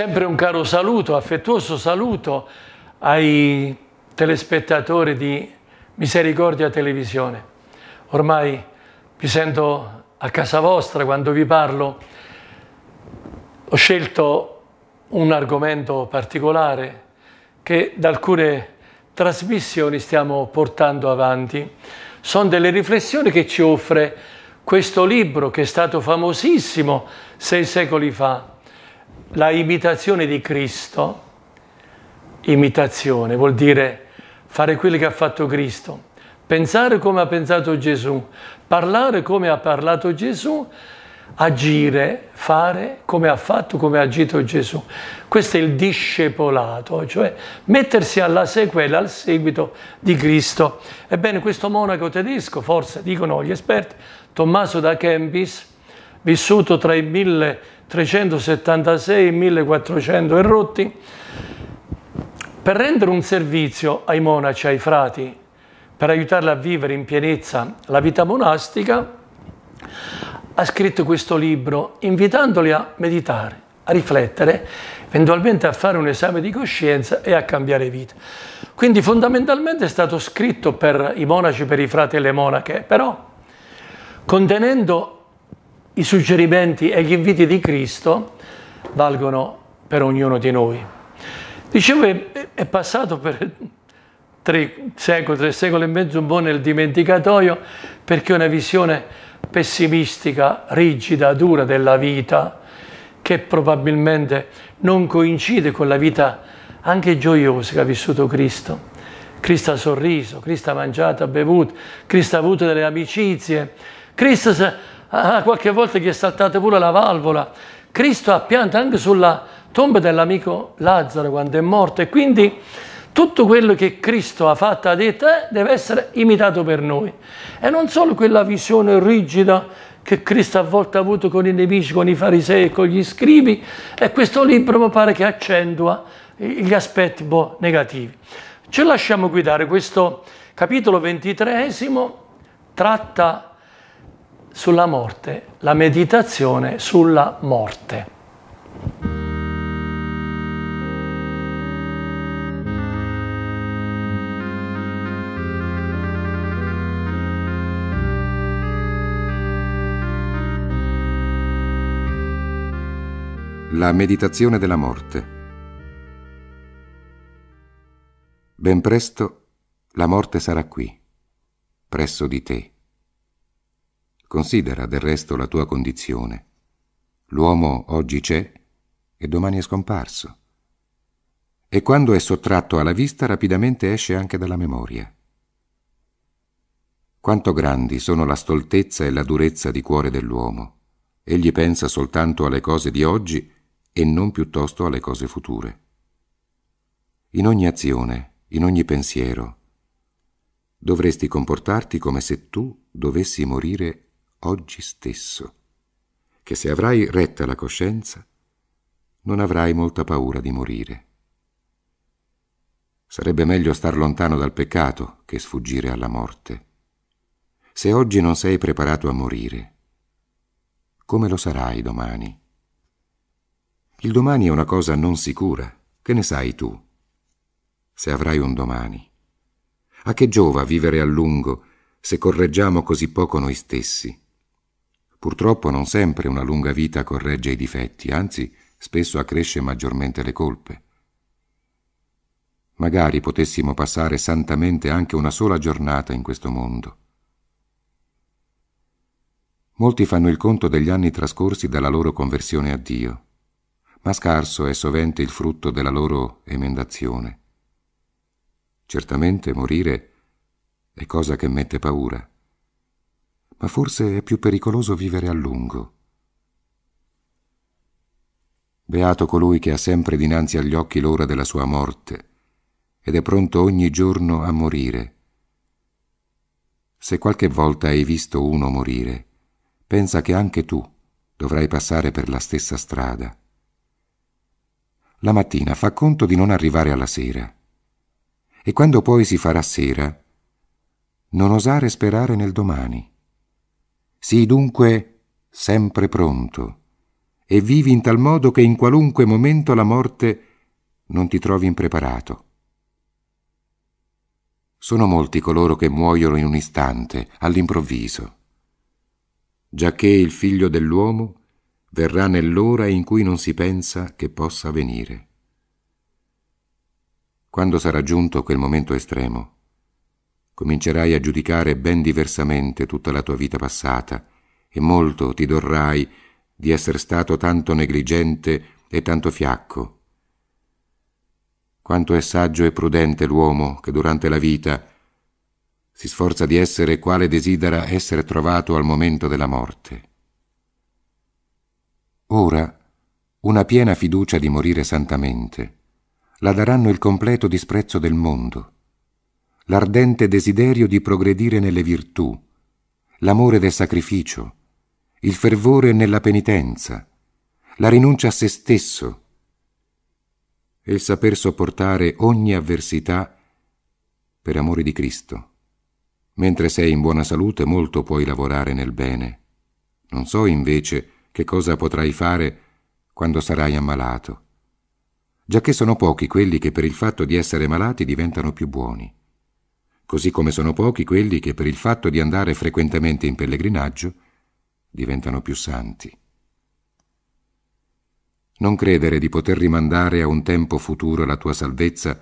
sempre un caro saluto, affettuoso saluto ai telespettatori di Misericordia Televisione. Ormai vi sento a casa vostra quando vi parlo. Ho scelto un argomento particolare che da alcune trasmissioni stiamo portando avanti. Sono delle riflessioni che ci offre questo libro che è stato famosissimo sei secoli fa, la imitazione di Cristo, imitazione, vuol dire fare quello che ha fatto Cristo, pensare come ha pensato Gesù, parlare come ha parlato Gesù, agire, fare come ha fatto, come ha agito Gesù. Questo è il discepolato, cioè mettersi alla sequela, al seguito di Cristo. Ebbene, questo monaco tedesco, forse dicono gli esperti, Tommaso da Kempis, vissuto tra i 1000 376, 1400 e rotti, per rendere un servizio ai monaci, ai frati, per aiutarli a vivere in pienezza la vita monastica, ha scritto questo libro invitandoli a meditare, a riflettere, eventualmente a fare un esame di coscienza e a cambiare vita. Quindi fondamentalmente è stato scritto per i monaci, per i frati e le monache, però contenendo i suggerimenti e gli inviti di Cristo valgono per ognuno di noi. Dicevo, è passato per tre secoli, tre secoli e mezzo un po' nel dimenticatoio perché una visione pessimistica, rigida, dura della vita che probabilmente non coincide con la vita anche gioiosa che ha vissuto Cristo. Cristo ha sorriso, Cristo ha mangiato, ha bevuto, Cristo ha avuto delle amicizie, Cristo Ah, ah, qualche volta gli è saltata pure la valvola. Cristo ha pianto anche sulla tomba dell'amico Lazzaro quando è morto e quindi tutto quello che Cristo ha fatto, ha detto, eh, deve essere imitato per noi. E non solo quella visione rigida che Cristo a volte ha avuto con i nemici, con i farisei, e con gli scribi, e questo libro mi pare che accentua gli aspetti boh, negativi. Ci lasciamo guidare, questo capitolo ventitreesimo tratta sulla morte, la meditazione sulla morte. La meditazione della morte. Ben presto la morte sarà qui, presso di te. Considera del resto la tua condizione. L'uomo oggi c'è e domani è scomparso. E quando è sottratto alla vista rapidamente esce anche dalla memoria. Quanto grandi sono la stoltezza e la durezza di cuore dell'uomo. Egli pensa soltanto alle cose di oggi e non piuttosto alle cose future. In ogni azione, in ogni pensiero, dovresti comportarti come se tu dovessi morire oggi stesso, che se avrai retta la coscienza, non avrai molta paura di morire. Sarebbe meglio star lontano dal peccato che sfuggire alla morte. Se oggi non sei preparato a morire, come lo sarai domani? Il domani è una cosa non sicura, che ne sai tu? Se avrai un domani. A che giova vivere a lungo se correggiamo così poco noi stessi? Purtroppo non sempre una lunga vita corregge i difetti, anzi spesso accresce maggiormente le colpe. Magari potessimo passare santamente anche una sola giornata in questo mondo. Molti fanno il conto degli anni trascorsi dalla loro conversione a Dio, ma scarso è sovente il frutto della loro emendazione. Certamente morire è cosa che mette paura ma forse è più pericoloso vivere a lungo. Beato colui che ha sempre dinanzi agli occhi l'ora della sua morte ed è pronto ogni giorno a morire. Se qualche volta hai visto uno morire, pensa che anche tu dovrai passare per la stessa strada. La mattina fa conto di non arrivare alla sera e quando poi si farà sera, non osare sperare nel domani. Sii dunque sempre pronto e vivi in tal modo che in qualunque momento la morte non ti trovi impreparato. Sono molti coloro che muoiono in un istante, all'improvviso, giacché il figlio dell'uomo verrà nell'ora in cui non si pensa che possa venire. Quando sarà giunto quel momento estremo, comincerai a giudicare ben diversamente tutta la tua vita passata e molto ti dorrai di essere stato tanto negligente e tanto fiacco. Quanto è saggio e prudente l'uomo che durante la vita si sforza di essere quale desidera essere trovato al momento della morte. Ora, una piena fiducia di morire santamente, la daranno il completo disprezzo del mondo l'ardente desiderio di progredire nelle virtù, l'amore del sacrificio, il fervore nella penitenza, la rinuncia a se stesso e il saper sopportare ogni avversità per amore di Cristo. Mentre sei in buona salute molto puoi lavorare nel bene. Non so invece che cosa potrai fare quando sarai ammalato, giacché sono pochi quelli che per il fatto di essere malati diventano più buoni così come sono pochi quelli che per il fatto di andare frequentemente in pellegrinaggio diventano più santi. Non credere di poter rimandare a un tempo futuro la tua salvezza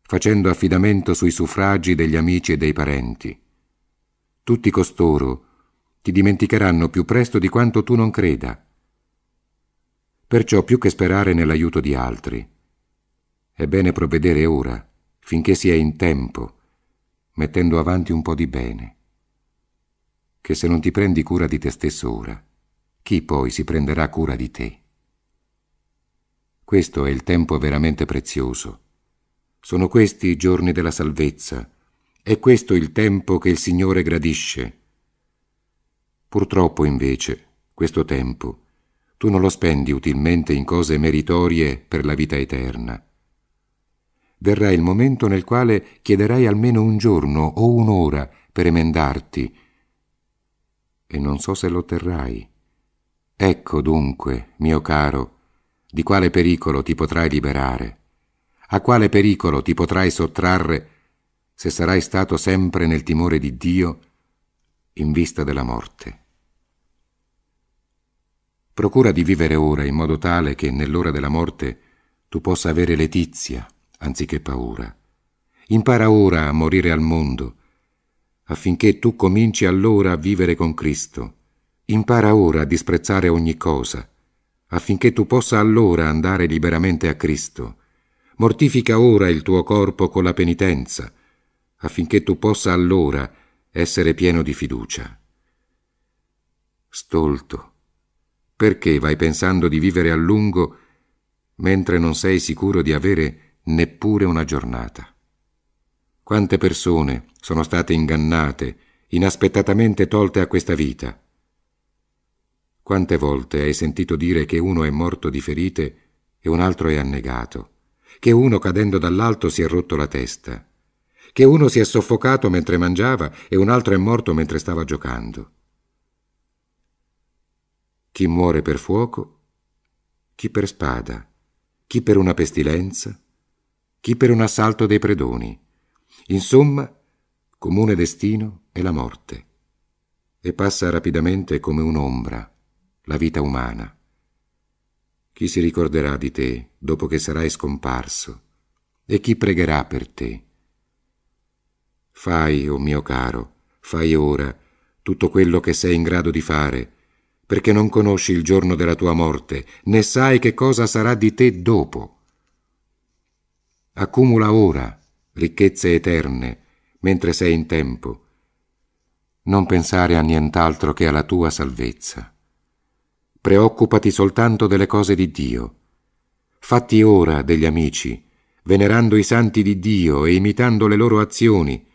facendo affidamento sui suffragi degli amici e dei parenti. Tutti costoro ti dimenticheranno più presto di quanto tu non creda. Perciò più che sperare nell'aiuto di altri, è bene provvedere ora, finché si è in tempo, mettendo avanti un po' di bene. Che se non ti prendi cura di te stesso ora, chi poi si prenderà cura di te? Questo è il tempo veramente prezioso. Sono questi i giorni della salvezza. È questo il tempo che il Signore gradisce. Purtroppo, invece, questo tempo tu non lo spendi utilmente in cose meritorie per la vita eterna verrà il momento nel quale chiederai almeno un giorno o un'ora per emendarti, e non so se lo otterrai. Ecco dunque, mio caro, di quale pericolo ti potrai liberare, a quale pericolo ti potrai sottrarre se sarai stato sempre nel timore di Dio in vista della morte. Procura di vivere ora in modo tale che nell'ora della morte tu possa avere letizia anziché paura. Impara ora a morire al mondo, affinché tu cominci allora a vivere con Cristo. Impara ora a disprezzare ogni cosa, affinché tu possa allora andare liberamente a Cristo. Mortifica ora il tuo corpo con la penitenza, affinché tu possa allora essere pieno di fiducia. Stolto, perché vai pensando di vivere a lungo mentre non sei sicuro di avere neppure una giornata. Quante persone sono state ingannate, inaspettatamente tolte a questa vita? Quante volte hai sentito dire che uno è morto di ferite e un altro è annegato, che uno cadendo dall'alto si è rotto la testa, che uno si è soffocato mentre mangiava e un altro è morto mentre stava giocando? Chi muore per fuoco, chi per spada, chi per una pestilenza, chi per un assalto dei predoni. Insomma, comune destino è la morte. E passa rapidamente come un'ombra la vita umana. Chi si ricorderà di te dopo che sarai scomparso? E chi pregherà per te? Fai, o oh mio caro, fai ora tutto quello che sei in grado di fare, perché non conosci il giorno della tua morte, né sai che cosa sarà di te dopo accumula ora ricchezze eterne, mentre sei in tempo. Non pensare a nient'altro che alla tua salvezza. Preoccupati soltanto delle cose di Dio. Fatti ora degli amici, venerando i santi di Dio e imitando le loro azioni,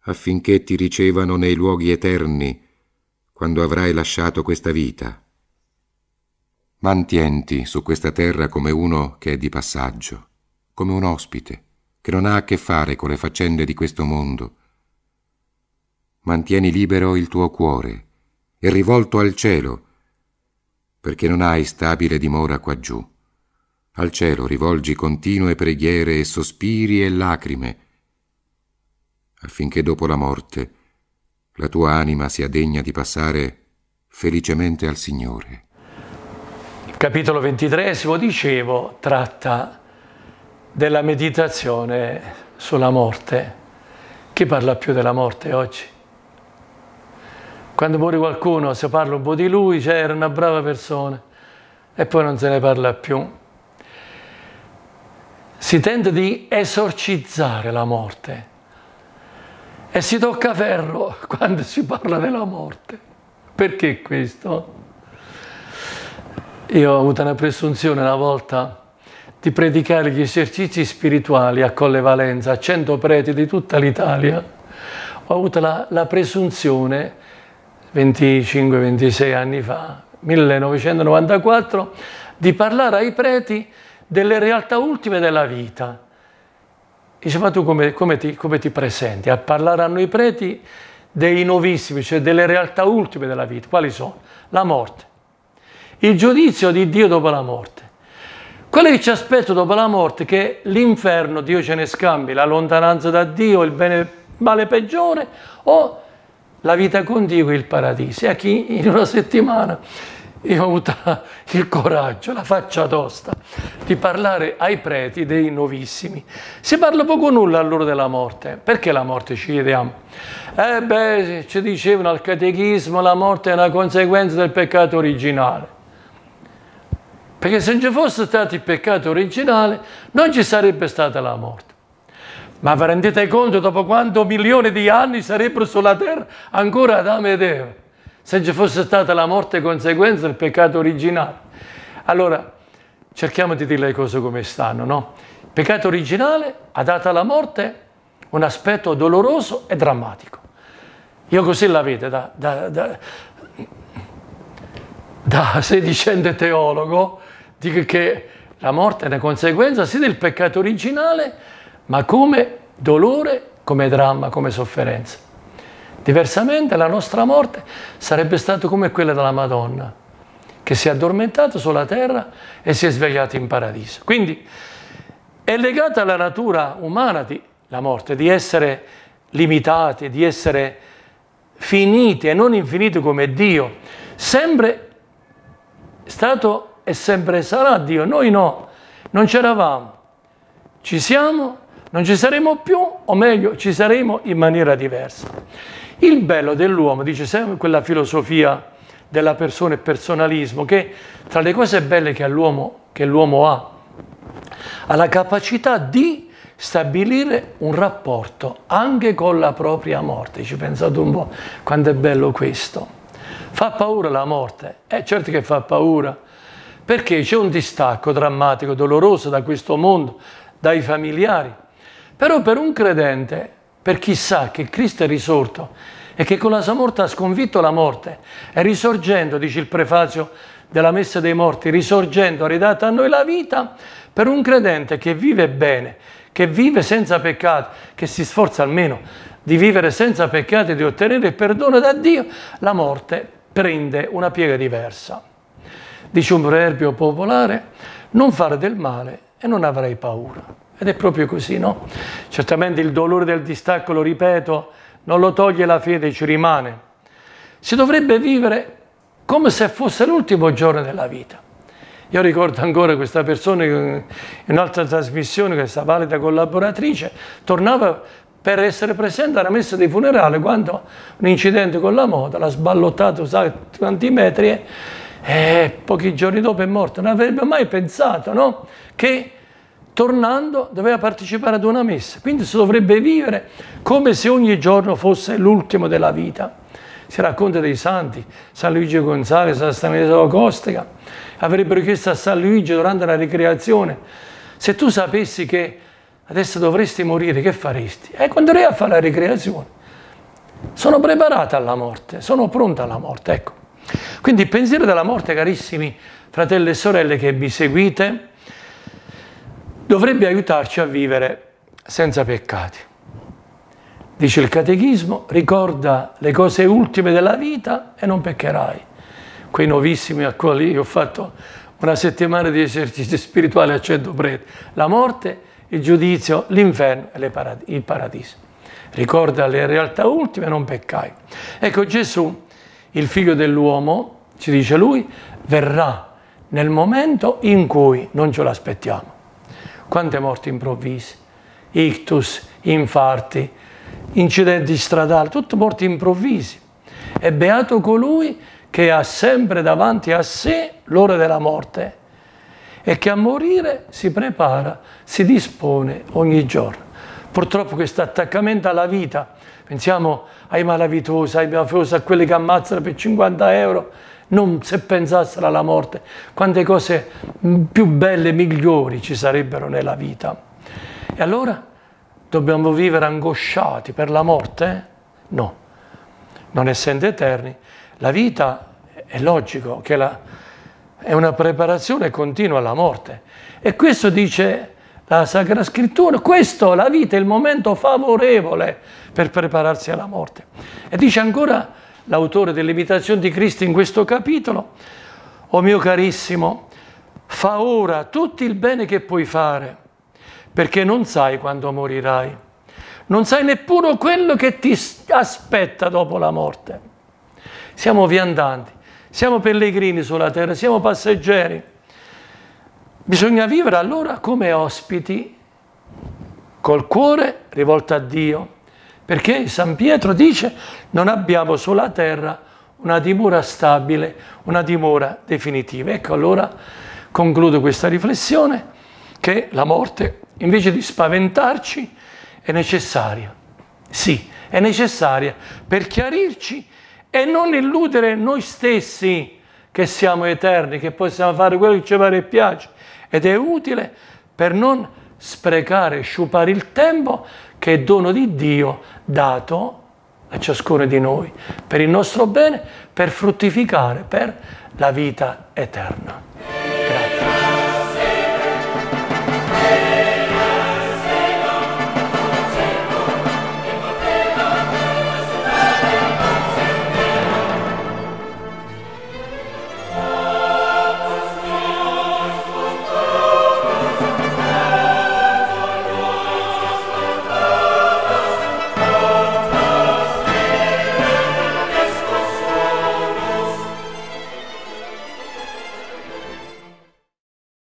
affinché ti ricevano nei luoghi eterni quando avrai lasciato questa vita. Mantienti su questa terra come uno che è di passaggio come un ospite che non ha a che fare con le faccende di questo mondo. Mantieni libero il tuo cuore e rivolto al cielo, perché non hai stabile dimora quaggiù. Al cielo rivolgi continue preghiere e sospiri e lacrime, affinché dopo la morte la tua anima sia degna di passare felicemente al Signore. Capitolo 23, dicevo, tratta della meditazione sulla morte. Chi parla più della morte oggi? Quando muore qualcuno, se parla un po' di lui, cioè era una brava persona, e poi non se ne parla più. Si tenta di esorcizzare la morte e si tocca ferro quando si parla della morte. Perché questo? Io ho avuto una presunzione una volta di predicare gli esercizi spirituali a Colle Valenza a 100 preti di tutta l'Italia, ho avuto la, la presunzione, 25-26 anni fa, 1994, di parlare ai preti delle realtà ultime della vita. Dice, ma tu come, come, ti, come ti presenti? A parlare a noi preti dei novissimi, cioè delle realtà ultime della vita. Quali sono? La morte. Il giudizio di Dio dopo la morte quello che ci aspetta dopo la morte, è che l'inferno Dio ce ne scambi, la lontananza da Dio, il bene, male peggiore, o la vita con Dio e il paradiso. E a chi in una settimana io ho avuto il coraggio, la faccia tosta, di parlare ai preti dei nuovissimi. Si parla poco o nulla allora della morte. Perché la morte ci chiediamo? Eh beh, ci dicevano al catechismo la morte è una conseguenza del peccato originale. Perché se non ci fosse stato il peccato originale, non ci sarebbe stata la morte. Ma vi rendete conto dopo quanto milioni di anni sarebbero sulla terra ancora Adamo ed Eva? Se ci fosse stata la morte conseguenza del peccato originale. Allora, cerchiamo di dire le cose come stanno, no? Il peccato originale ha dato alla morte un aspetto doloroso e drammatico. Io così la vedo da, da, da, da sedicente teologo, Dico che la morte è una conseguenza sì del peccato originale, ma come dolore, come dramma, come sofferenza. Diversamente la nostra morte sarebbe stata come quella della Madonna, che si è addormentata sulla terra e si è svegliata in paradiso. Quindi è legata alla natura umana di, la morte, di essere limitati, di essere finiti e non infiniti come Dio, sempre stato e sempre sarà Dio. Noi no, non c'eravamo, ci siamo, non ci saremo più, o meglio, ci saremo in maniera diversa. Il bello dell'uomo, dice sempre quella filosofia della persona e personalismo, che tra le cose belle che l'uomo ha, ha la capacità di stabilire un rapporto anche con la propria morte. Ci pensate un po' quanto è bello questo. Fa paura la morte? È eh, certo che fa paura perché c'è un distacco drammatico, doloroso da questo mondo, dai familiari. Però per un credente, per chi sa che Cristo è risorto e che con la sua morte ha sconfitto la morte è risorgendo, dice il prefazio della Messa dei Morti, risorgendo ha ridato a noi la vita, per un credente che vive bene, che vive senza peccato, che si sforza almeno di vivere senza peccato e di ottenere il perdono da Dio, la morte prende una piega diversa. Dice un proverbio popolare, non fare del male e non avrai paura. Ed è proprio così, no? Certamente il dolore del distacco, lo ripeto, non lo toglie la fede, ci rimane. Si dovrebbe vivere come se fosse l'ultimo giorno della vita. Io ricordo ancora questa persona in un'altra trasmissione, questa valida collaboratrice, tornava per essere presente alla messa di funerale quando un incidente con la moto l'ha sballottato tanti metri eh, pochi giorni dopo è morto, non avrebbe mai pensato no? che tornando doveva partecipare ad una messa, quindi si dovrebbe vivere come se ogni giorno fosse l'ultimo della vita. Si racconta dei santi, San Luigi Gonzalez, San Stanislao Costica, avrebbero chiesto a San Luigi durante la ricreazione, se tu sapessi che adesso dovresti morire, che faresti? E continuerei a fare la ricreazione. Sono preparato alla morte, sono pronto alla morte, ecco. Quindi il pensiero della morte, carissimi fratelli e sorelle che vi seguite, dovrebbe aiutarci a vivere senza peccati. Dice il catechismo, ricorda le cose ultime della vita e non peccherai. Quei nuovissimi a cui ho fatto una settimana di esercizi spirituali a cento preti. La morte, il giudizio, l'inferno e parad il paradiso. Ricorda le realtà ultime e non peccai. Ecco Gesù il figlio dell'uomo, ci dice lui, verrà nel momento in cui non ce l'aspettiamo. Quante morti improvvise, ictus, infarti, incidenti stradali, tutte morti improvvisi. E beato colui che ha sempre davanti a sé l'ora della morte e che a morire si prepara, si dispone ogni giorno. Purtroppo questo attaccamento alla vita Pensiamo ai malavitosi, ai mafiosi, a quelli che ammazzano per 50 euro, non se pensassero alla morte. Quante cose più belle, migliori ci sarebbero nella vita. E allora dobbiamo vivere angosciati per la morte? No, non essendo eterni. La vita è logico che la, è una preparazione continua alla morte. E questo dice la Sacra Scrittura, questo, la vita, è il momento favorevole per prepararsi alla morte. E dice ancora l'autore dell'imitazione di Cristo in questo capitolo, o mio carissimo, fa ora tutto il bene che puoi fare, perché non sai quando morirai, non sai neppure quello che ti aspetta dopo la morte. Siamo viandanti, siamo pellegrini sulla terra, siamo passeggeri. Bisogna vivere allora come ospiti, col cuore rivolto a Dio, perché San Pietro dice non abbiamo sulla terra una dimora stabile, una dimora definitiva. Ecco allora concludo questa riflessione che la morte invece di spaventarci è necessaria. Sì, è necessaria per chiarirci e non illudere noi stessi che siamo eterni, che possiamo fare quello che ci pare e piace, ed è utile per non sprecare, sciupare il tempo che è dono di Dio dato a ciascuno di noi, per il nostro bene, per fruttificare, per la vita eterna.